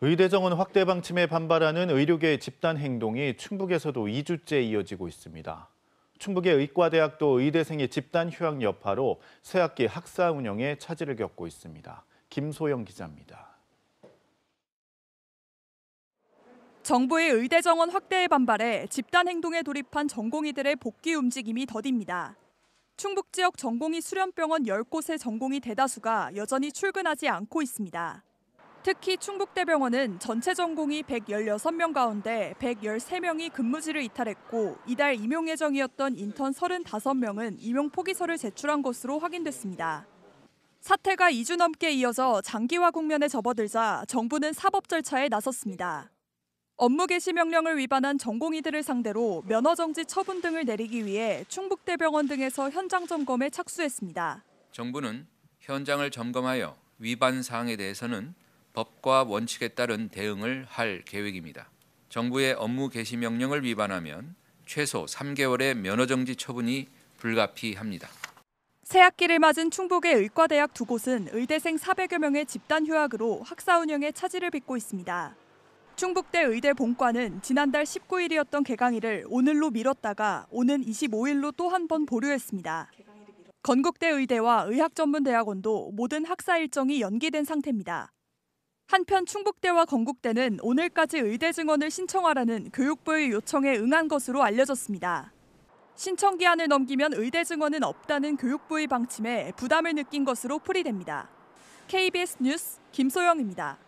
의대 정원 확대 방침에 반발하는 의료계 집단 행동이 충북에서도 2주째 이어지고 있습니다. 충북의 의과대학도 의대생의 집단 휴학 여파로 새학기 학사 운영에 차질을 겪고 있습니다. 김소영 기자입니다. 정부의 의대 정원 확대에 반발해 집단 행동에 돌입한 전공의들의 복귀 움직임이 더딥니다. 충북 지역 전공의 수련병원 10곳의 전공의 대다수가 여전히 출근하지 않고 있습니다. 특히 충북대병원은 전체 전공이 116명 가운데 113명이 근무지를 이탈했고 이달 임용 예정이었던 인턴 35명은 임용 포기서를 제출한 것으로 확인됐습니다. 사태가 2주 넘게 이어져 장기화 국면에 접어들자 정부는 사법 절차에 나섰습니다. 업무 개시 명령을 위반한 전공의들을 상대로 면허 정지 처분 등을 내리기 위해 충북대병원 등에서 현장 점검에 착수했습니다. 정부는 현장을 점검하여 위반 사항에 대해서는 법과 원칙에 따른 대응을 할 계획입니다. 정부의 업무 개시 명령을 위반하면 최소 3개월의 면허정지 처분이 불가피합니다. 새학기를 맞은 충북의 의과대학 두 곳은 의대생 400여 명의 집단 휴학으로 학사 운영에 차질을 빚고 있습니다. 충북대 의대 본과는 지난달 19일이었던 개강일을 오늘로 미뤘다가 오는 25일로 또 한 번 보류했습니다. 건국대 의대와 의학전문대학원도 모든 학사 일정이 연기된 상태입니다. 한편 충북대와 건국대는 오늘까지 의대 증원을 신청하라는 교육부의 요청에 응한 것으로 알려졌습니다. 신청 기한을 넘기면 의대 증원은 없다는 교육부의 방침에 부담을 느낀 것으로 풀이됩니다. KBS 뉴스 김소영입니다.